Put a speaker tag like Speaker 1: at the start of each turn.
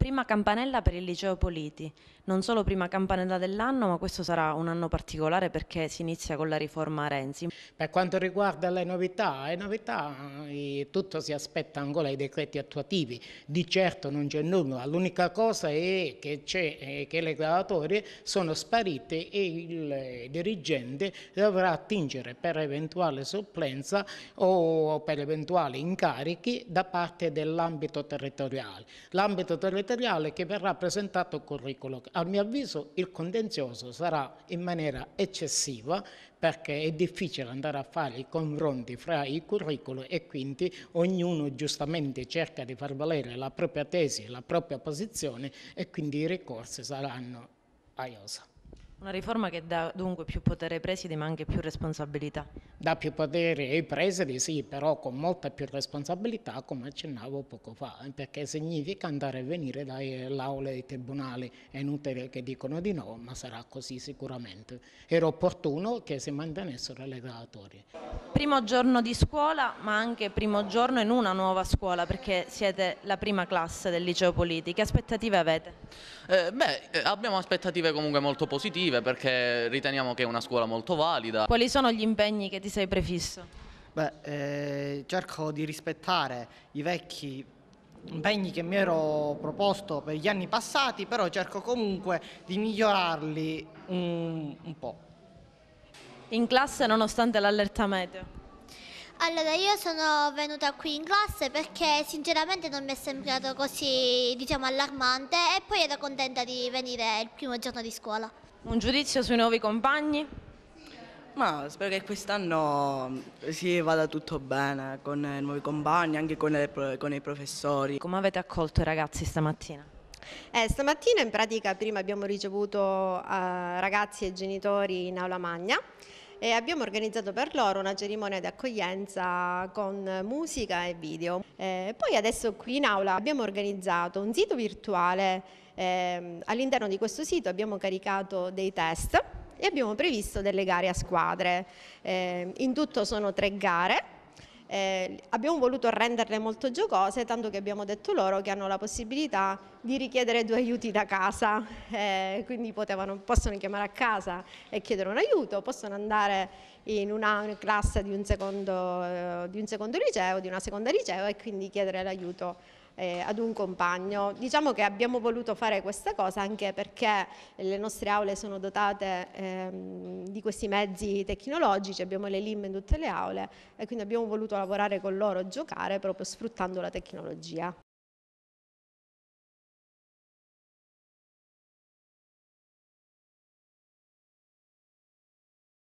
Speaker 1: Prima campanella per il liceo Politi, non solo prima campanella dell'anno, ma questo sarà un anno particolare perché si inizia con la riforma Renzi. Per quanto riguarda le novità, le novità eh, tutto si aspetta ancora ai decreti
Speaker 2: attuativi, di certo non c'è nulla, l'unica cosa è che, è eh, che le graduatorie sono sparite e eh, il dirigente dovrà attingere per eventuale supplenza o per eventuali incarichi da parte dell'ambito territoriale. L'ambito territoriale materiale che verrà presentato al curriculum. A mio avviso il contenzioso sarà in maniera eccessiva perché è difficile andare a fare i confronti fra i curriculum e quindi ognuno giustamente cerca di far valere la propria tesi, la propria posizione e quindi i ricorsi saranno a IOSA. Una riforma che dà
Speaker 1: dunque più potere ai presidi ma anche più responsabilità.
Speaker 2: Dà più potere ai presidi sì, però con molta più responsabilità come accennavo poco fa, perché significa andare e venire dall'aula dei tribunali, è inutile che dicono di no, ma sarà così sicuramente. Era opportuno che si mantenessero le graduatorie.
Speaker 1: Primo giorno di scuola ma anche primo giorno in una nuova scuola perché siete la prima classe del liceo politico, che aspettative avete? Eh, beh, eh, abbiamo aspettative comunque molto positive positive perché riteniamo che è una scuola molto valida. Quali sono gli impegni che ti sei prefisso? Beh, eh, cerco di rispettare i vecchi
Speaker 2: impegni che mi ero proposto per gli anni passati, però cerco comunque di
Speaker 1: migliorarli un, un po'. In classe nonostante l'allerta meteo?
Speaker 3: Allora, io sono venuta qui in classe perché sinceramente non mi è sembrato così, diciamo, allarmante e poi ero contenta di venire il primo giorno di scuola.
Speaker 1: Un giudizio sui nuovi compagni? Ma spero che quest'anno si vada tutto bene con i nuovi compagni, anche con, le, con i professori. Come avete accolto i ragazzi stamattina?
Speaker 3: Eh, stamattina in pratica prima abbiamo ricevuto eh, ragazzi e genitori in aula magna e abbiamo organizzato per loro una cerimonia di accoglienza con musica e video. Eh, poi adesso qui in aula abbiamo organizzato un sito virtuale, eh, all'interno di questo sito abbiamo caricato dei test e abbiamo previsto delle gare a squadre. Eh, in tutto sono tre gare eh, abbiamo voluto renderle molto giocose, tanto che abbiamo detto loro che hanno la possibilità di richiedere due aiuti da casa, eh, quindi potevano, possono chiamare a casa e chiedere un aiuto, possono andare in una classe di un secondo, eh, di un secondo liceo, di una seconda liceo e quindi chiedere l'aiuto eh, ad un compagno. Diciamo che abbiamo voluto fare questa cosa anche perché le nostre aule sono dotate ehm, di questi mezzi tecnologici, abbiamo le LIM in tutte le aule e quindi abbiamo voluto lavorare con loro, giocare proprio sfruttando la tecnologia.